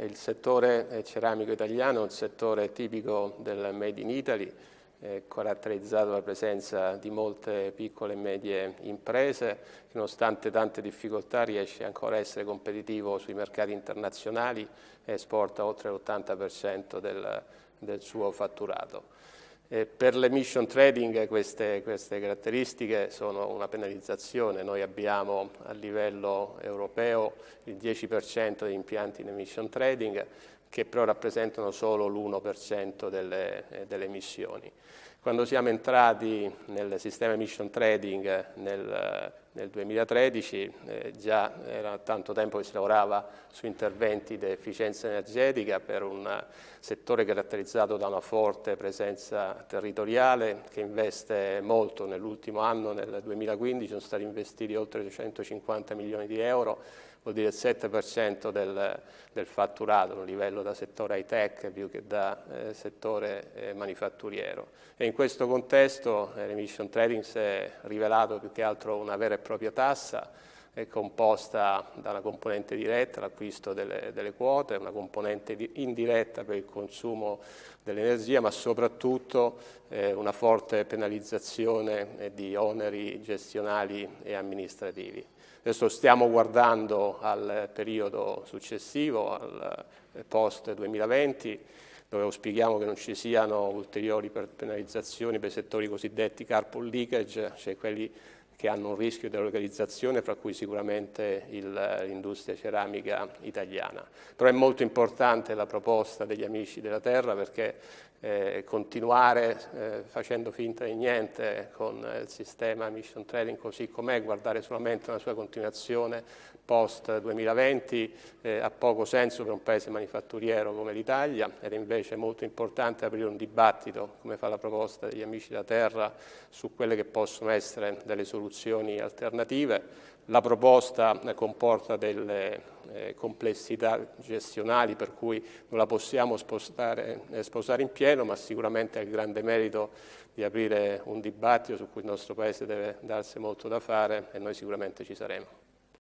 Il settore ceramico italiano è un settore tipico del Made in Italy, caratterizzato dalla presenza di molte piccole e medie imprese che nonostante tante difficoltà riesce ancora a essere competitivo sui mercati internazionali e esporta oltre l'80% del, del suo fatturato. E eh, per l'emission trading eh, queste, queste, caratteristiche sono una penalizzazione, noi abbiamo a livello europeo il 10% degli impianti in emission trading, che però rappresentano solo l'1% delle, eh, delle, emissioni. Quando siamo entrati nel sistema emission trading eh, nel, eh, nel 2013, eh, già era tanto tempo che si lavorava su interventi di efficienza energetica per un settore caratterizzato da una forte presenza territoriale che investe molto nell'ultimo anno, nel 2015 sono stati investiti oltre 250 milioni di euro, vuol dire il 7% del, del fatturato, un livello modello da settore high-tech più che da eh, settore eh, manifatturiero. E in questo contesto eh, l'emission trading si è rivelato più che altro una vera e propria tassa è composta da una componente diretta, l'acquisto delle, delle, quote, una componente indiretta per il consumo dell'energia, ma soprattutto eh, una forte penalizzazione eh, di oneri gestionali e amministrativi. Adesso stiamo guardando al periodo successivo, al eh, post 2020, dove auspichiamo che non ci siano ulteriori penalizzazioni per i settori cosiddetti carpool leakage, cioè quelli che hanno un rischio di delocalizzazione, fra cui sicuramente l'industria ceramica italiana. Però è molto importante la proposta degli amici della terra perché eh, continuare eh, facendo finta di niente con il sistema mission trading così com'è, guardare solamente una sua continuazione post 2020 eh, ha poco senso per un paese manifatturiero come l'Italia ed è invece molto importante aprire un dibattito, come fa la proposta degli amici della terra, su quelle che possono essere delle soluzioni soluzioni alternative. La proposta eh, comporta delle eh, complessità gestionali per cui non la possiamo spostare, eh, sposare in pieno, ma sicuramente ha il grande merito di aprire un dibattito su cui il nostro Paese deve darsi molto da fare e noi sicuramente ci saremo.